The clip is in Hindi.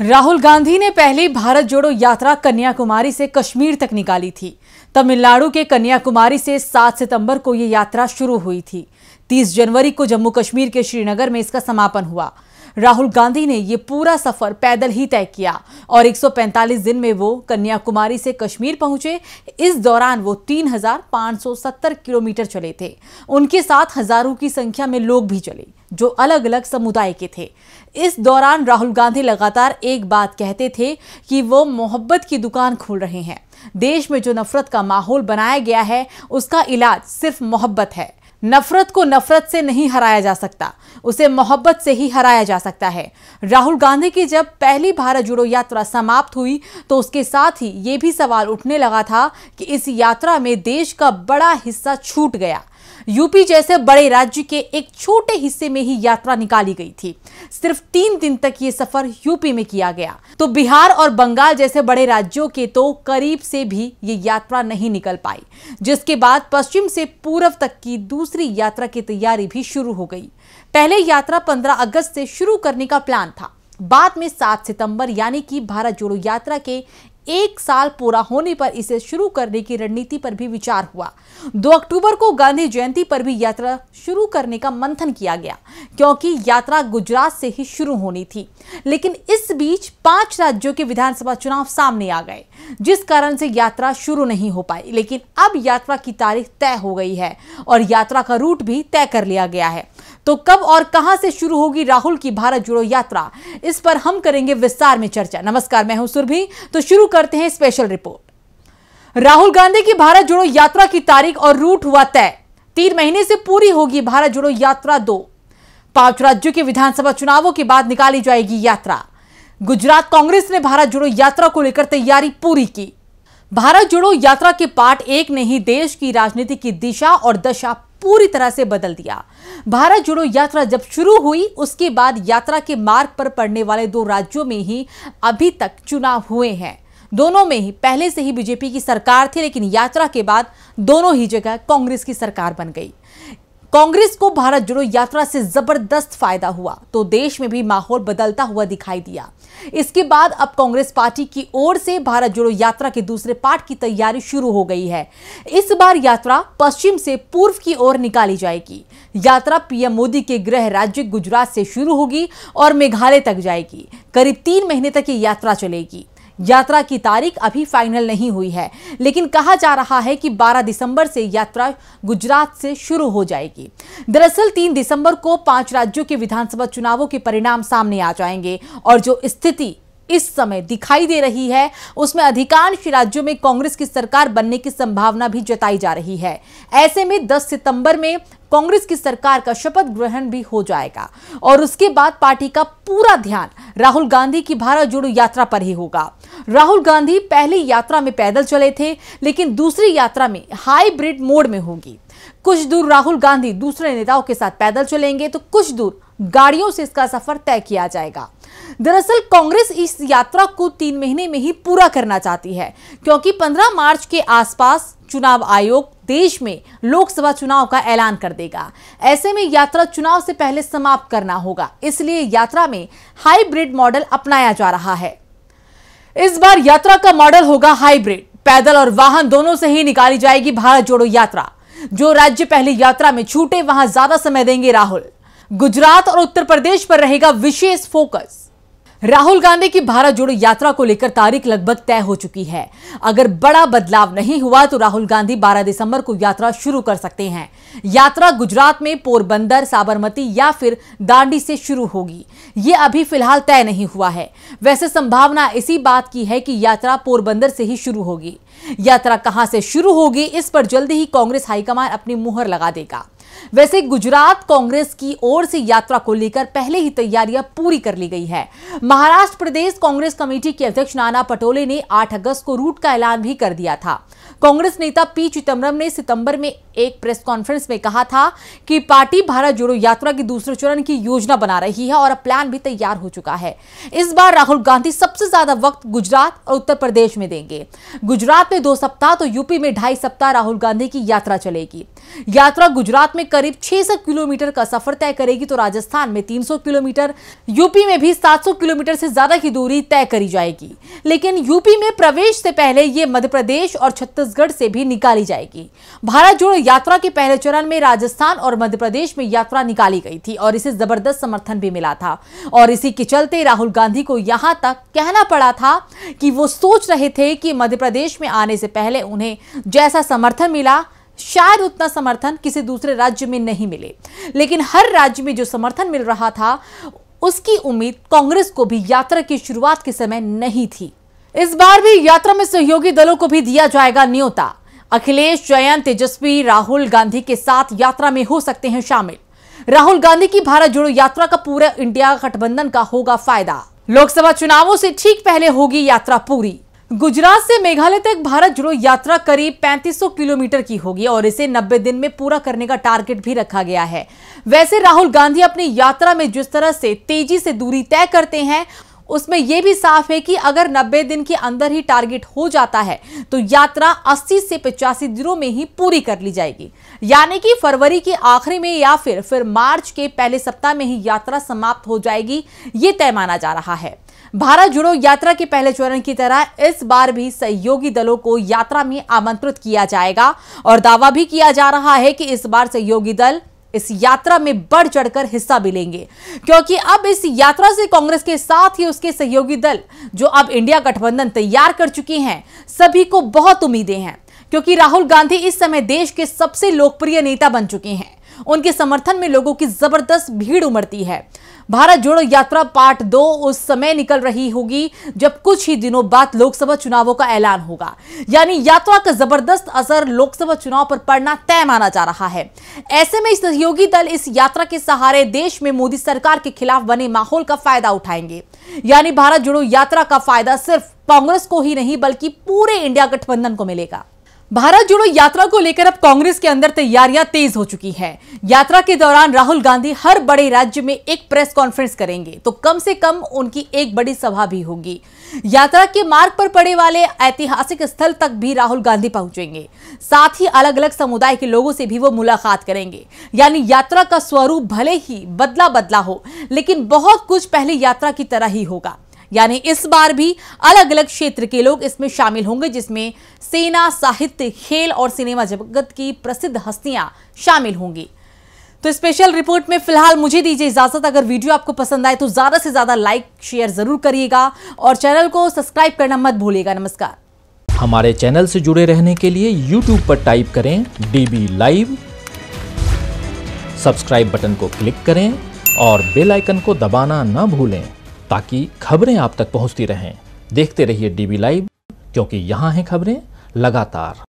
राहुल गांधी ने पहले भारत जोड़ो यात्रा कन्याकुमारी से कश्मीर तक निकाली थी तमिलनाडु के कन्याकुमारी से 7 सितंबर को ये यात्रा शुरू हुई थी 30 जनवरी को जम्मू कश्मीर के श्रीनगर में इसका समापन हुआ राहुल गांधी ने ये पूरा सफर पैदल ही तय किया और 145 दिन में वो कन्याकुमारी से कश्मीर पहुंचे इस दौरान वो 3570 किलोमीटर चले थे उनके साथ हजारों की संख्या में लोग भी चले जो अलग अलग समुदाय के थे इस दौरान राहुल गांधी लगातार एक बात कहते थे कि वो मोहब्बत की दुकान खोल रहे हैं देश में जो नफरत का माहौल बनाया गया है उसका इलाज सिर्फ मोहब्बत है नफरत को नफरत से नहीं हराया जा सकता उसे मोहब्बत से ही हराया जा सकता है राहुल गांधी की जब पहली भारत जोड़ो यात्रा समाप्त हुई तो उसके साथ ही ये भी सवाल उठने लगा था कि इस यात्रा में देश का बड़ा हिस्सा छूट गया यूपी जैसे बड़े राज्य के एक छोटे हिस्से में ही यात्रा निकाली गई थी सिर्फ तीन दिन तक ये सफर यूपी में किया गया तो बिहार और बंगाल जैसे बड़े राज्यों के तो करीब से भी ये यात्रा नहीं निकल पाई जिसके बाद पश्चिम से पूर्व तक की दूसरी यात्रा की तैयारी भी शुरू हो गई पहले यात्रा पंद्रह अगस्त से शुरू करने का प्लान था बाद में 7 सितंबर यानी कि भारत जोड़ो यात्रा के एक साल पूरा होने पर इसे शुरू करने की रणनीति पर भी विचार हुआ 2 अक्टूबर को गांधी जयंती पर भी यात्रा शुरू करने का मंथन किया गया क्योंकि यात्रा गुजरात से ही शुरू होनी थी लेकिन इस बीच पांच राज्यों के विधानसभा चुनाव सामने आ गए जिस कारण से यात्रा शुरू नहीं हो पाई लेकिन अब यात्रा की तारीख तय हो गई है और यात्रा का रूट भी तय कर लिया गया है तो कब और कहां से शुरू होगी राहुल की भारत जोड़ो यात्रा इस पर हम करेंगे विस्तार में चर्चा नमस्कार मैं हूं सुरभि तो शुरू करते हैं स्पेशल रिपोर्ट राहुल गांधी की भारत जोड़ो यात्रा की तारीख और रूट हुआ तय तीन महीने से पूरी होगी भारत जोड़ो यात्रा दो पांच राज्यों के विधानसभा चुनावों के बाद निकाली जाएगी यात्रा गुजरात कांग्रेस ने भारत जोड़ो यात्रा को लेकर तैयारी पूरी की भारत जोड़ो यात्रा के पार्ट एक ने ही देश की राजनीति की दिशा और दशा पूरी तरह से बदल दिया भारत जोड़ो यात्रा जब शुरू हुई उसके बाद यात्रा के मार्ग पर पड़ने वाले दो राज्यों में ही अभी तक चुनाव हुए हैं दोनों में ही पहले से ही बीजेपी की सरकार थी लेकिन यात्रा के बाद दोनों ही जगह कांग्रेस की सरकार बन गई कांग्रेस को भारत जोड़ो यात्रा से जबरदस्त फायदा हुआ तो देश में भी माहौल बदलता हुआ दिखाई दिया इसके बाद अब कांग्रेस पार्टी की ओर से भारत जोड़ो यात्रा के दूसरे पार्ट की तैयारी शुरू हो गई है इस बार यात्रा पश्चिम से पूर्व की ओर निकाली जाएगी यात्रा पीएम मोदी के गृह राज्य गुजरात से शुरू होगी और मेघालय तक जाएगी करीब तीन महीने तक ये यात्रा चलेगी यात्रा की तारीख अभी फाइनल नहीं हुई है लेकिन कहा जा रहा है कि 12 दिसंबर से यात्रा गुजरात से शुरू हो जाएगी दरअसल 3 दिसंबर को पांच राज्यों के विधानसभा चुनावों के परिणाम सामने आ जाएंगे और जो स्थिति इस समय दिखाई दे रही है उसमें अधिकांश राज्यों में कांग्रेस की सरकार बनने की संभावना भी जताई जा रही है ऐसे में 10 सितंबर में कांग्रेस की सरकार का शपथ ग्रहण भी हो जाएगा और उसके बाद पार्टी का पूरा ध्यान राहुल गांधी की भारत जोड़ो यात्रा पर ही होगा राहुल गांधी पहली यात्रा में पैदल चले थे लेकिन दूसरी यात्रा में हाईब्रिड मोड में होगी कुछ दूर राहुल गांधी दूसरे नेताओं के साथ पैदल चलेंगे तो कुछ दूर गाड़ियों से इसका सफर तय किया जाएगा दरअसल कांग्रेस इस यात्रा को तीन महीने में ही पूरा करना चाहती है क्योंकि 15 मार्च के आसपास चुनाव आयोग देश में लोकसभा चुनाव का ऐलान कर देगा ऐसे में यात्रा चुनाव से पहले समाप्त करना होगा इसलिए यात्रा में हाईब्रिड मॉडल अपनाया जा रहा है इस बार यात्रा का मॉडल होगा हाईब्रिड पैदल और वाहन दोनों से ही निकाली जाएगी भारत जोड़ो यात्रा जो राज्य पहली यात्रा में छूटे वहां ज्यादा समय देंगे राहुल गुजरात और उत्तर प्रदेश पर रहेगा विशेष फोकस राहुल गांधी की भारत जोड़ो यात्रा को लेकर तारीख लगभग तय हो चुकी है अगर बड़ा बदलाव नहीं हुआ तो राहुल गांधी 12 दिसंबर को यात्रा शुरू कर सकते हैं यात्रा गुजरात में पोरबंदर साबरमती या फिर दांडी से शुरू होगी ये अभी फिलहाल तय नहीं हुआ है वैसे संभावना इसी बात की है कि यात्रा पोरबंदर से ही शुरू होगी यात्रा कहाँ से शुरू होगी इस पर जल्द ही कांग्रेस हाईकमान अपनी मुहर लगा देगा वैसे गुजरात कांग्रेस की ओर से यात्रा को लेकर पहले ही तैयारियां पूरी कर ली गई है महाराष्ट्र प्रदेश कांग्रेस कमेटी के अध्यक्ष नाना पटोले ने 8 अगस्त को रूट का ऐलान भी कर दिया था कांग्रेस नेता पी चिदम्बरम ने सितंबर में एक प्रेस कॉन्फ्रेंस में कहा था कि पार्टी भारत जोड़ो यात्रा के दूसरे चरण की योजना बना रही है और अब प्लान भी तैयार हो चुका है इस बार राहुल गांधी सबसे ज्यादा वक्त गुजरात और उत्तर प्रदेश में देंगे गुजरात में दो सप्ताह तो यूपी में ढाई सप्ताह राहुल गांधी की यात्रा चलेगी यात्रा गुजरात में में करीब 600 किलोमीटर का सफर तय करेगी तो राजस्थान में 300 किलोमीटर यूपी में भी 700 किलोमीटर से ज्यादा की दूरी तय करी जाएगी लेकिन यूपी में प्रवेश से पहले ये मध्य प्रदेश और छत्तीसगढ़ से भी निकाली जाएगी भारत जोड़ो यात्रा के पहले चरण में राजस्थान और मध्य प्रदेश में यात्रा निकाली गई थी और इसे जबरदस्त समर्थन भी मिला था और इसी के चलते राहुल गांधी को यहां तक कहना पड़ा था कि वो सोच रहे थे कि मध्य प्रदेश में आने से पहले उन्हें जैसा समर्थन मिला शायद उतना समर्थन किसी दूसरे राज्य में नहीं मिले लेकिन हर राज्य में जो समर्थन मिल रहा था उसकी उम्मीद कांग्रेस को भी यात्रा की शुरुआत के समय नहीं थी इस बार भी यात्रा में सहयोगी दलों को भी दिया जाएगा न्योता अखिलेश जयंत तेजस्वी राहुल गांधी के साथ यात्रा में हो सकते हैं शामिल राहुल गांधी की भारत जोड़ो यात्रा का पूरा इंडिया गठबंधन का होगा फायदा लोकसभा चुनावों से ठीक पहले होगी यात्रा पूरी गुजरात से मेघालय तक भारत जोड़ो यात्रा करीब 3500 किलोमीटर की होगी और इसे 90 दिन में पूरा करने का टारगेट भी रखा गया है वैसे राहुल गांधी अपनी यात्रा में जिस तरह से तेजी से दूरी तय करते हैं उसमें यह भी साफ है कि अगर 90 दिन के अंदर ही टारगेट हो जाता है तो यात्रा 80 से पचासी दिनों में ही पूरी कर ली जाएगी यानी कि फरवरी के आखिरी में या फिर फिर मार्च के पहले सप्ताह में ही यात्रा समाप्त हो जाएगी ये तय माना जा रहा है भारत जोड़ो यात्रा के पहले चरण की तरह इस बार भी सहयोगी दलों को यात्रा में आमंत्रित किया जाएगा और दावा भी किया जा रहा है कि इस बार सहयोगी दल इस यात्रा में बढ़ चढ़कर हिस्सा भी लेंगे क्योंकि अब इस यात्रा से कांग्रेस के साथ ही उसके सहयोगी दल जो अब इंडिया गठबंधन तैयार कर चुके हैं सभी को बहुत उम्मीदें हैं क्योंकि राहुल गांधी इस समय देश के सबसे लोकप्रिय नेता बन चुके हैं उनके समर्थन में लोगों की जबरदस्त भीड़ उमड़ती है भारत जोड़ो यात्रा पार्ट दो उस समय निकल रही होगी जब कुछ ही दिनों बाद लोकसभा चुनावों का ऐलान होगा यानी यात्रा का जबरदस्त असर लोकसभा चुनाव पर पड़ना तय माना जा रहा है ऐसे में सहयोगी दल इस यात्रा के सहारे देश में मोदी सरकार के खिलाफ बने माहौल का फायदा उठाएंगे यानी भारत जोड़ो यात्रा का फायदा सिर्फ कांग्रेस को ही नहीं बल्कि पूरे इंडिया गठबंधन को मिलेगा भारत जोड़ो यात्रा को लेकर अब कांग्रेस के अंदर तैयारियां तेज हो चुकी हैं। यात्रा के दौरान राहुल गांधी हर बड़े राज्य में एक प्रेस कॉन्फ्रेंस करेंगे तो कम से कम उनकी एक बड़ी सभा भी होगी यात्रा के मार्ग पर पड़े वाले ऐतिहासिक स्थल तक भी राहुल गांधी पहुंचेंगे साथ ही अलग अलग समुदाय के लोगों से भी वो मुलाकात करेंगे यानी यात्रा का स्वरूप भले ही बदला बदला हो लेकिन बहुत कुछ पहले यात्रा की तरह ही होगा यानी इस बार भी अलग अलग क्षेत्र के लोग इसमें शामिल होंगे जिसमें सेना साहित्य खेल और सिनेमा जगत की प्रसिद्ध हस्तियां शामिल होंगी तो स्पेशल रिपोर्ट में फिलहाल मुझे दीजिए इजाजत अगर वीडियो आपको पसंद आए तो ज्यादा से ज्यादा लाइक शेयर जरूर करिएगा और चैनल को सब्सक्राइब करना मत भूलिएगा नमस्कार हमारे चैनल से जुड़े रहने के लिए यूट्यूब पर टाइप करें डीबी लाइव सब्सक्राइब बटन को क्लिक करें और बेल आइकन को दबाना ना भूलें ताकि खबरें आप तक पहुंचती रहें देखते रहिए डीबी लाइव क्योंकि यहाँ हैं खबरें लगातार